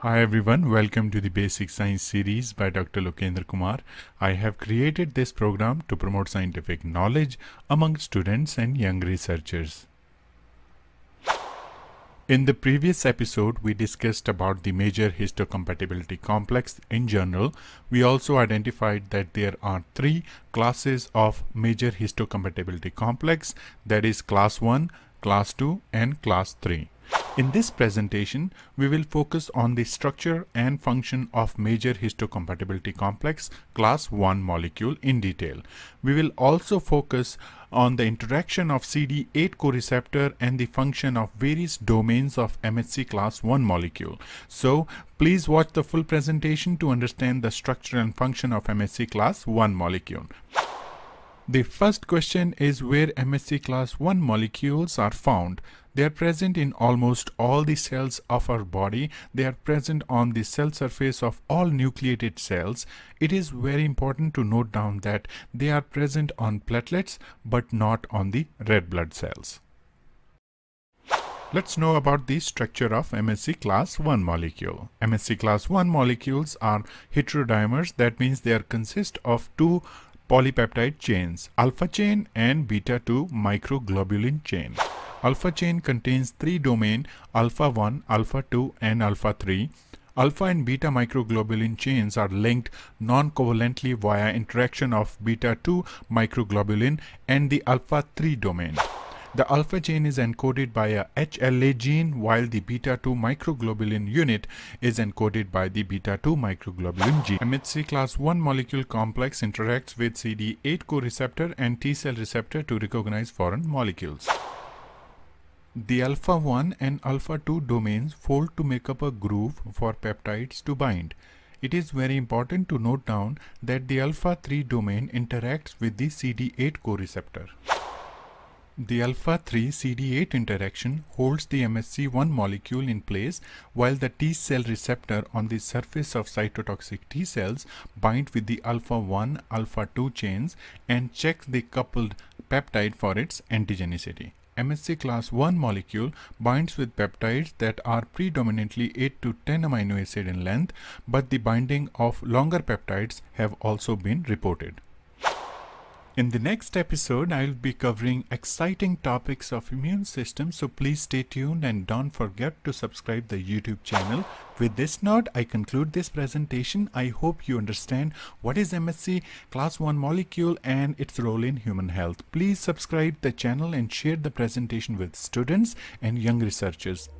Hi everyone, welcome to the Basic Science series by Dr. Lokendra Kumar. I have created this program to promote scientific knowledge among students and young researchers. In the previous episode, we discussed about the major histocompatibility complex in general. We also identified that there are three classes of major histocompatibility complex that is class 1, class 2 and class 3. In this presentation, we will focus on the structure and function of major histocompatibility complex class 1 molecule in detail. We will also focus on the interaction of CD8 coreceptor and the function of various domains of MHC class 1 molecule. So please watch the full presentation to understand the structure and function of MHC class 1 molecule. The first question is where MHC class 1 molecules are found. They are present in almost all the cells of our body. They are present on the cell surface of all nucleated cells. It is very important to note down that they are present on platelets but not on the red blood cells. Let's know about the structure of MSC class 1 molecule. MSC class 1 molecules are heterodimers that means they are consist of two polypeptide chains alpha chain and beta 2 microglobulin chain. Alpha chain contains three domain alpha 1, alpha 2 and alpha 3. Alpha and beta microglobulin chains are linked non-covalently via interaction of beta 2 microglobulin and the alpha 3 domain. The alpha chain is encoded by a HLA gene while the beta 2 microglobulin unit is encoded by the beta 2 microglobulin gene. MHC class 1 molecule complex interacts with CD8 coreceptor and T cell receptor to recognize foreign molecules. The alpha 1 and alpha 2 domains fold to make up a groove for peptides to bind. It is very important to note down that the alpha 3 domain interacts with the CD8 coreceptor. The alpha 3 CD8 interaction holds the MSC1 molecule in place while the T cell receptor on the surface of cytotoxic T cells bind with the alpha 1 alpha 2 chains and check the coupled peptide for its antigenicity. MSC class 1 molecule binds with peptides that are predominantly 8 to 10 amino acid in length, but the binding of longer peptides have also been reported. In the next episode, I'll be covering exciting topics of immune system, so please stay tuned and don't forget to subscribe the YouTube channel. With this note, I conclude this presentation. I hope you understand what is MSC class 1 molecule and its role in human health. Please subscribe the channel and share the presentation with students and young researchers.